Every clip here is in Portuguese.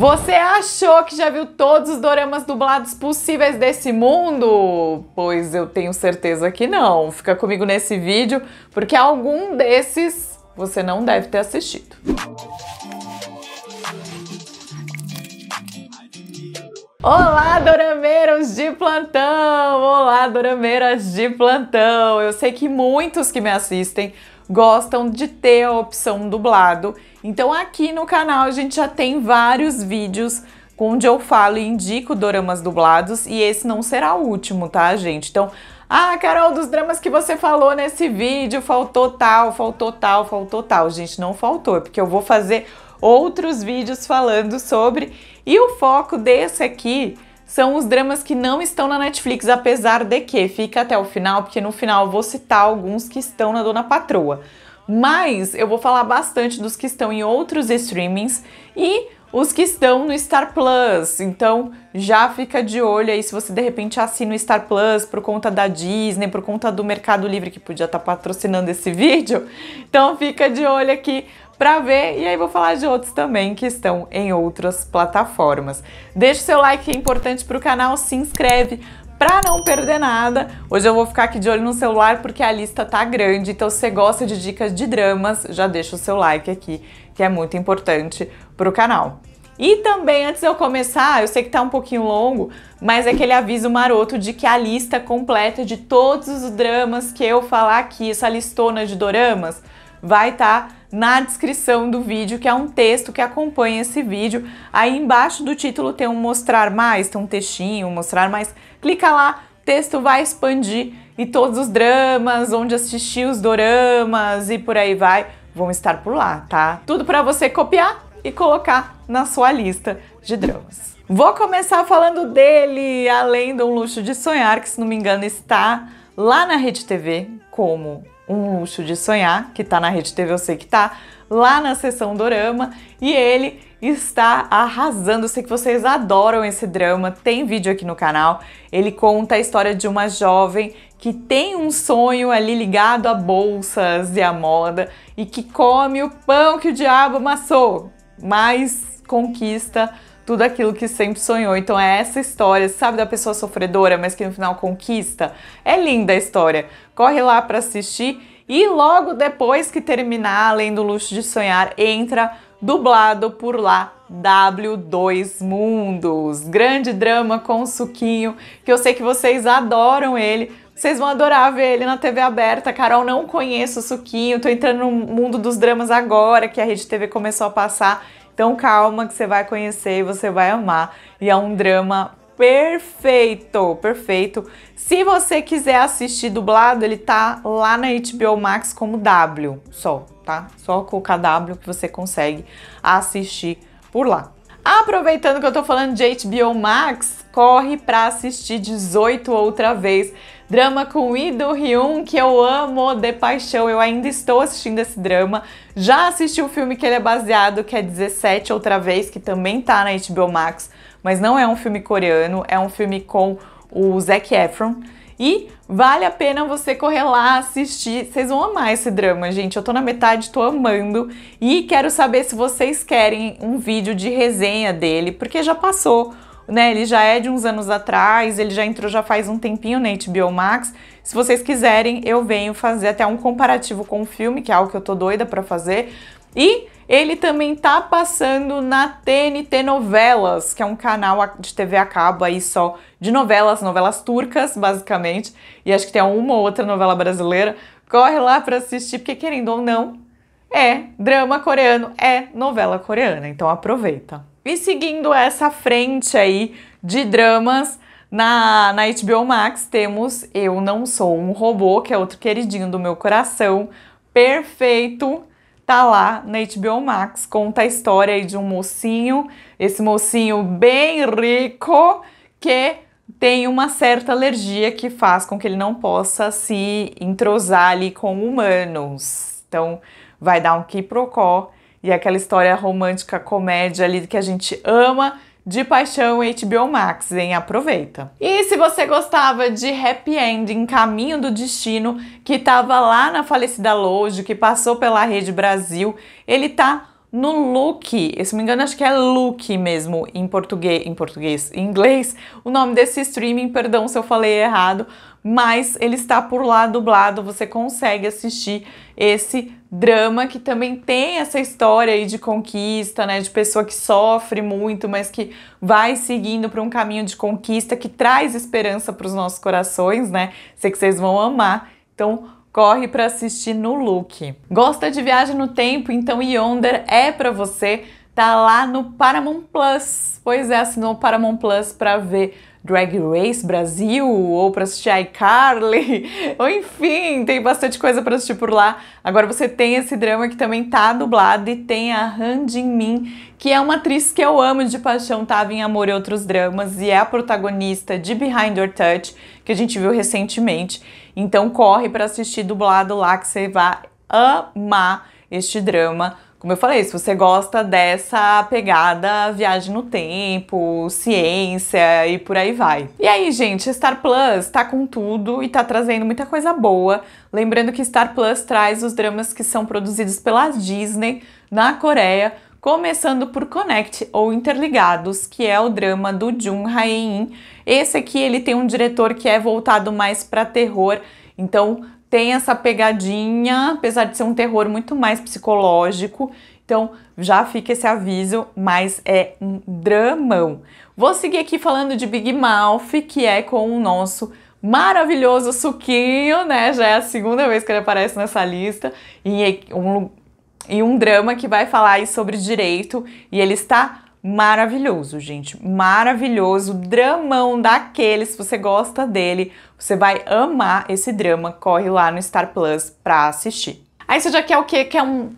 Você achou que já viu todos os doramas dublados possíveis desse mundo? Pois eu tenho certeza que não. Fica comigo nesse vídeo, porque algum desses você não deve ter assistido. Olá, dorameiros de plantão! Olá, dorameiras de plantão! Eu sei que muitos que me assistem gostam de ter a opção dublado. Então aqui no canal a gente já tem vários vídeos onde eu falo e indico doramas dublados e esse não será o último, tá, gente? Então, ah, Carol, dos dramas que você falou nesse vídeo, faltou tal, faltou tal, faltou tal. Gente, não faltou, é porque eu vou fazer outros vídeos falando sobre. E o foco desse aqui são os dramas que não estão na Netflix, apesar de que fica até o final, porque no final eu vou citar alguns que estão na Dona Patroa. Mas eu vou falar bastante dos que estão em outros streamings e os que estão no Star Plus. Então já fica de olho aí se você de repente assina o Star Plus por conta da Disney, por conta do Mercado Livre que podia estar tá patrocinando esse vídeo. Então fica de olho aqui para ver e aí vou falar de outros também que estão em outras plataformas. Deixa o seu like que é importante para o canal, se inscreve para não perder nada. Hoje eu vou ficar aqui de olho no celular porque a lista tá grande, então se você gosta de dicas de dramas, já deixa o seu like aqui, que é muito importante para o canal. E também, antes de eu começar, eu sei que tá um pouquinho longo, mas é aquele aviso maroto de que a lista completa de todos os dramas que eu falar aqui, essa listona de doramas, vai estar tá na descrição do vídeo, que é um texto que acompanha esse vídeo. Aí embaixo do título tem um mostrar mais, tem um textinho, um mostrar mais. Clica lá, o texto vai expandir e todos os dramas, onde assisti os doramas e por aí vai, vão estar por lá, tá? Tudo para você copiar e colocar na sua lista de dramas. Vou começar falando dele, além do Luxo de Sonhar, que se não me engano está lá na Rede TV como um Luxo de Sonhar, que tá na Rede TV, eu sei que tá, lá na sessão Dorama, e ele está arrasando. Eu sei que vocês adoram esse drama, tem vídeo aqui no canal. Ele conta a história de uma jovem que tem um sonho ali ligado a bolsas e a moda e que come o pão que o diabo amassou, mas conquista tudo aquilo que sempre sonhou. Então é essa história, sabe, da pessoa sofredora, mas que no final conquista. É linda a história. Corre lá para assistir e logo depois que terminar Além do Luxo de Sonhar, entra dublado por lá W2 Mundos. Grande drama com suquinho, que eu sei que vocês adoram ele. Vocês vão adorar ver ele na TV aberta. Carol, não conheço o Suquinho, tô entrando no mundo dos dramas agora que a Rede TV começou a passar. Então calma que você vai conhecer e você vai amar. E é um drama perfeito, perfeito. Se você quiser assistir dublado, ele tá lá na HBO Max como W, só, tá? Só colocar W que você consegue assistir por lá. Aproveitando que eu tô falando de HBO Max, corre pra assistir 18 outra vez. Drama com Ido Hyun, que eu amo de paixão, eu ainda estou assistindo esse drama. Já assisti o um filme que ele é baseado, que é 17 outra vez, que também tá na HBO Max, mas não é um filme coreano, é um filme com o Zac Efron. E vale a pena você correr lá assistir. Vocês vão amar esse drama, gente. Eu tô na metade, tô amando. E quero saber se vocês querem um vídeo de resenha dele, porque já passou né? Ele já é de uns anos atrás, ele já entrou já faz um tempinho na HBO Max. Se vocês quiserem, eu venho fazer até um comparativo com o filme, que é algo que eu tô doida para fazer. E ele também tá passando na TNT Novelas, que é um canal de TV a cabo aí só de novelas, novelas turcas, basicamente. E acho que tem uma ou outra novela brasileira. Corre lá para assistir, porque querendo ou não, é drama coreano, é novela coreana, então aproveita. E seguindo essa frente aí de dramas, na, na HBO Max temos Eu Não Sou um Robô, que é outro queridinho do meu coração, perfeito, tá lá na HBO Max. Conta a história aí de um mocinho, esse mocinho bem rico que tem uma certa alergia que faz com que ele não possa se entrosar ali com humanos. Então, vai dar um quiprocó e aquela história romântica comédia ali que a gente ama de paixão HBO Max, hein? Aproveita. E se você gostava de Happy Ending, Caminho do Destino, que estava lá na falecida Lojo, que passou pela Rede Brasil, ele tá no look, se não me engano, acho que é look mesmo em português, em português, em inglês, o nome desse streaming, perdão se eu falei errado, mas ele está por lá dublado, você consegue assistir esse drama que também tem essa história aí de conquista, né, de pessoa que sofre muito, mas que vai seguindo para um caminho de conquista que traz esperança para os nossos corações, né? Sei que vocês vão amar. Então, corre para assistir no look. Gosta de viagem no tempo? Então Yonder é para você. Tá lá no Paramount Plus. Pois é, assinou o Paramount Plus para ver Drag Race Brasil ou para assistir iCarly. ou enfim, tem bastante coisa para assistir por lá. Agora você tem esse drama que também tá dublado e tem a Han Jin Min, que é uma atriz que eu amo de paixão, tava em Amor e outros dramas e é a protagonista de Behind Your Touch, que a gente viu recentemente. Então corre para assistir dublado lá que você vai amar este drama. Como eu falei, se você gosta dessa pegada viagem no tempo, ciência e por aí vai. E aí, gente, Star Plus tá com tudo e tá trazendo muita coisa boa. Lembrando que Star Plus traz os dramas que são produzidos pela Disney na Coreia começando por Connect ou Interligados, que é o drama do Jun Hae-in. Esse aqui ele tem um diretor que é voltado mais para terror, então tem essa pegadinha, apesar de ser um terror muito mais psicológico. Então já fica esse aviso, mas é um dramão. Vou seguir aqui falando de Big Mouth, que é com o nosso maravilhoso Suquinho, né? Já é a segunda vez que ele aparece nessa lista. em um, e um drama que vai falar sobre direito e ele está maravilhoso, gente, maravilhoso, dramão daqueles, se você gosta dele, você vai amar esse drama, corre lá no Star Plus pra assistir. Aí você já quer o quê? Quer um,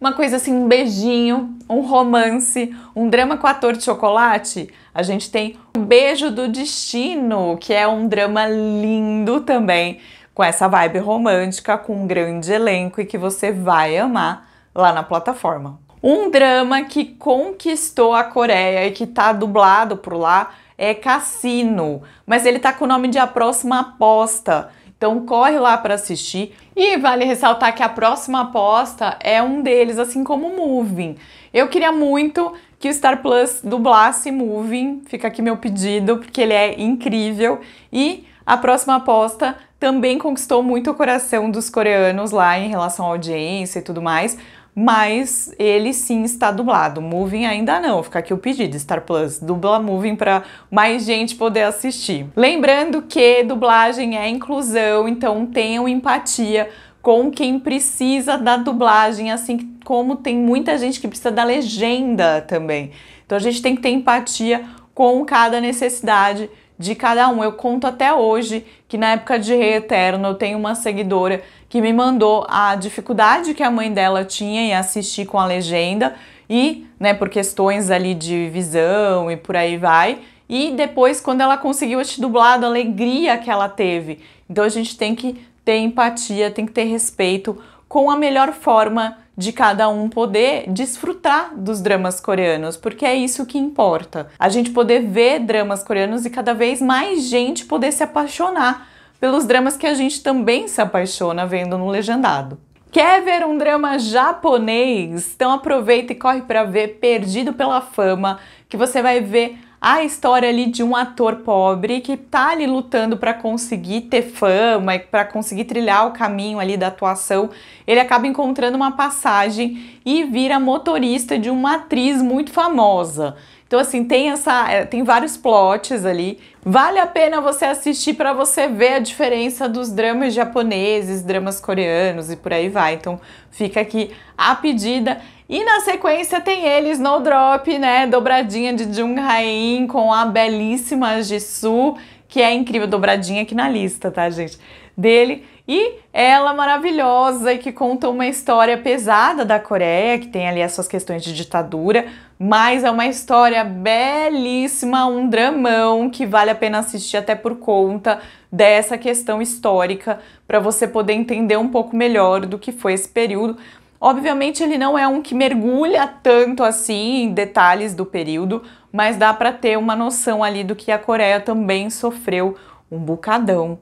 uma coisa assim, um beijinho, um romance, um drama com ator de chocolate? A gente tem O Beijo do Destino, que é um drama lindo também, com essa vibe romântica, com um grande elenco e que você vai amar lá na plataforma. Um drama que conquistou a Coreia e que tá dublado por lá é Cassino, mas ele tá com o nome de A Próxima Aposta. Então corre lá para assistir. E vale ressaltar que a próxima aposta é um deles, assim como Moving. Eu queria muito que o Star Plus dublasse Moving, fica aqui meu pedido, porque ele é incrível. E a próxima aposta também conquistou muito o coração dos coreanos lá em relação à audiência e tudo mais mas ele sim está dublado. Moving ainda não, fica aqui o pedido, Star Plus, dubla Moving para mais gente poder assistir. Lembrando que dublagem é inclusão, então tenham empatia com quem precisa da dublagem, assim como tem muita gente que precisa da legenda também. Então a gente tem que ter empatia com cada necessidade de cada um. Eu conto até hoje que na época de Rei Eterno eu tenho uma seguidora que me mandou a dificuldade que a mãe dela tinha em assistir com a legenda e, né, por questões ali de visão e por aí vai. E depois, quando ela conseguiu este dublado, a alegria que ela teve. Então a gente tem que ter empatia, tem que ter respeito com a melhor forma de cada um poder desfrutar dos dramas coreanos, porque é isso que importa. A gente poder ver dramas coreanos e cada vez mais gente poder se apaixonar pelos dramas que a gente também se apaixona vendo no legendado. Quer ver um drama japonês? Então aproveita e corre para ver Perdido pela Fama, que você vai ver a história ali de um ator pobre que tá ali lutando para conseguir ter fama, para conseguir trilhar o caminho ali da atuação. Ele acaba encontrando uma passagem e vira motorista de uma atriz muito famosa. Então assim, tem essa é, tem vários plots ali. Vale a pena você assistir para você ver a diferença dos dramas japoneses, dramas coreanos e por aí vai. Então fica aqui a pedida. E na sequência tem eles no drop, né? Dobradinha de Jung Hain com a belíssima Jisoo, que é incrível, dobradinha aqui na lista, tá, gente? Dele. E ela maravilhosa e que conta uma história pesada da Coreia, que tem ali as suas questões de ditadura, mas é uma história belíssima, um dramão que vale a pena assistir até por conta dessa questão histórica, para você poder entender um pouco melhor do que foi esse período. Obviamente ele não é um que mergulha tanto assim em detalhes do período, mas dá para ter uma noção ali do que a Coreia também sofreu um bocadão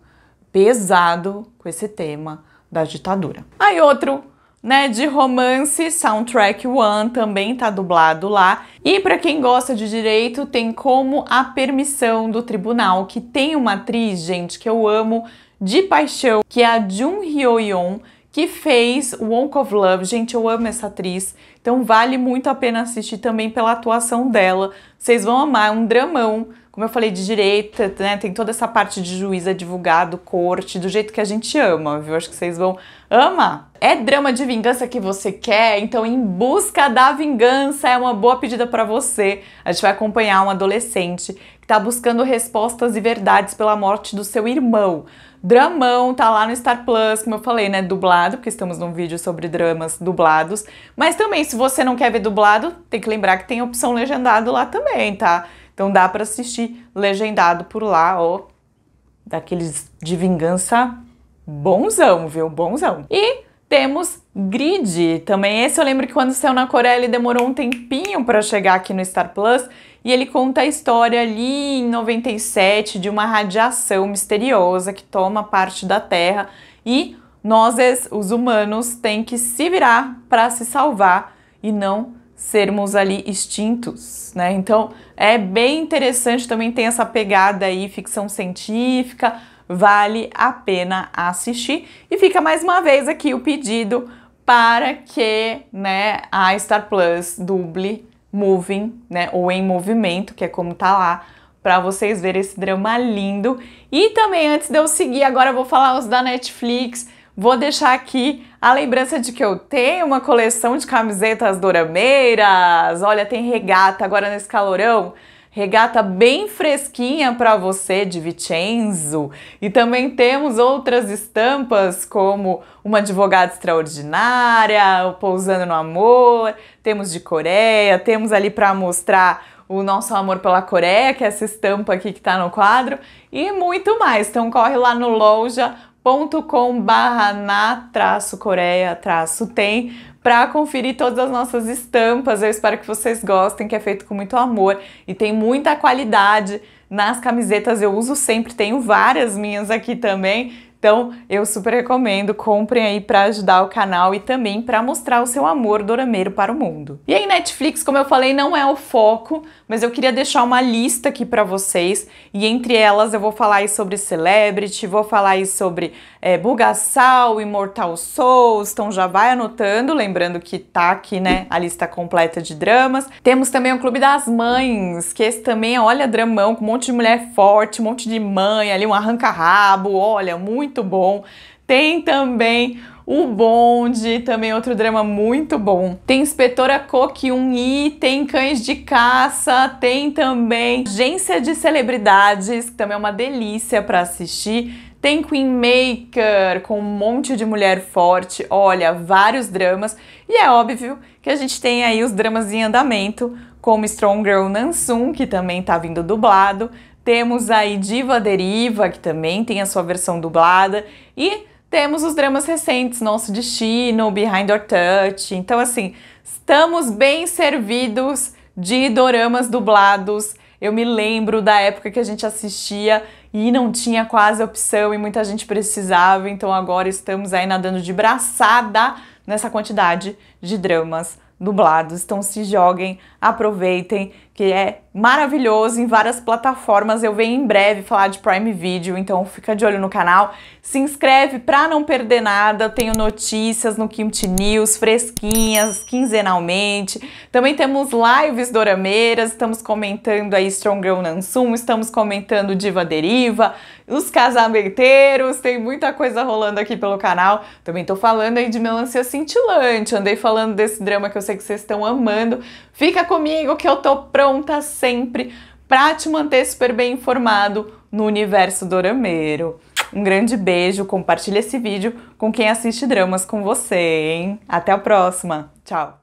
pesado com esse tema da ditadura. Aí outro né, de romance, Soundtrack One também tá dublado lá. E para quem gosta de direito, tem como a permissão do tribunal, que tem uma atriz, gente, que eu amo de paixão, que é a Jun Hyo-yeon, que fez Wonk of Love. Gente, eu amo essa atriz, então vale muito a pena assistir também pela atuação dela. Vocês vão amar, é um dramão, como eu falei, de direita, né? Tem toda essa parte de juiz, advogado, corte, do jeito que a gente ama, viu? Acho que vocês vão amar. É drama de vingança que você quer? Então, Em Busca da Vingança é uma boa pedida para você. A gente vai acompanhar um adolescente que está buscando respostas e verdades pela morte do seu irmão. Dramão tá lá no Star Plus, como eu falei, né? Dublado, porque estamos num vídeo sobre dramas dublados. Mas também, se você não quer ver dublado, tem que lembrar que tem a opção legendado lá também, tá? Então dá para assistir legendado por lá, ó. Daqueles de vingança bonzão, viu? Bonzão. E temos Grid. Também esse eu lembro que quando saiu na Coreia ele demorou um tempinho para chegar aqui no Star Plus e ele conta a história ali em 97 de uma radiação misteriosa que toma parte da Terra e nós, os humanos, tem que se virar para se salvar e não sermos ali extintos, né? Então é bem interessante, também tem essa pegada aí, ficção científica, vale a pena assistir. E fica mais uma vez aqui o pedido para que né, a Star Plus duble Moving, né, ou Em Movimento, que é como tá lá, para vocês verem esse drama lindo. E também, antes de eu seguir, agora eu vou falar os da Netflix. Vou deixar aqui a lembrança de que eu tenho uma coleção de camisetas dorameiras. Olha, tem regata agora nesse calorão regata bem fresquinha para você de Vicenzo. E também temos outras estampas como Uma Advogada Extraordinária, Pousando no Amor, temos de Coreia, temos ali para mostrar o nosso amor pela Coreia, que é essa estampa aqui que está no quadro, e muito mais. Então corre lá no loja.com barra na traço Coreia traço tem para conferir todas as nossas estampas. Eu espero que vocês gostem, que é feito com muito amor e tem muita qualidade nas camisetas. Eu uso sempre, tenho várias minhas aqui também. Então, eu super recomendo, comprem aí para ajudar o canal e também para mostrar o seu amor dorameiro para o mundo. E aí Netflix, como eu falei, não é o foco, mas eu queria deixar uma lista aqui para vocês e entre elas eu vou falar aí sobre Celebrity, vou falar aí sobre é, Immortal Souls, então já vai anotando, lembrando que tá aqui, né, a lista completa de dramas. Temos também o Clube das Mães, que esse também é, olha, dramão, com um monte de mulher forte, um monte de mãe ali, um arranca-rabo, olha, muito muito bom. Tem também o Bonde, também outro drama muito bom. Tem Inspetora Kokyun-i, tem Cães de Caça, tem também Agência de Celebridades, que também é uma delícia para assistir. Tem Queen Maker, com um monte de mulher forte, olha, vários dramas. E é óbvio que a gente tem aí os dramas em andamento, como Strong Girl Nansum, que também tá vindo dublado. Temos aí Diva Deriva, que também tem a sua versão dublada. E temos os dramas recentes, Nosso Destino, Behind Our Touch. Então, assim, estamos bem servidos de doramas dublados. Eu me lembro da época que a gente assistia e não tinha quase opção e muita gente precisava, então agora estamos aí nadando de braçada nessa quantidade de dramas dublados. Então se joguem, aproveitem, que é maravilhoso em várias plataformas. Eu venho em breve falar de Prime Video, então fica de olho no canal. Se inscreve para não perder nada. tenho notícias no Quimt News, fresquinhas, quinzenalmente. Também temos lives dorameiras, estamos comentando aí Strong Girl Nansum, estamos comentando Diva Deriva, os casamenteiros, tem muita coisa rolando aqui pelo canal. Também tô falando aí de Melancia Cintilante, andei falando desse drama que eu sei que vocês estão amando. Fica comigo que eu tô pronta sempre para te manter super bem informado no universo dorameiro. Um grande beijo, compartilha esse vídeo com quem assiste dramas com você, hein? Até a próxima. Tchau.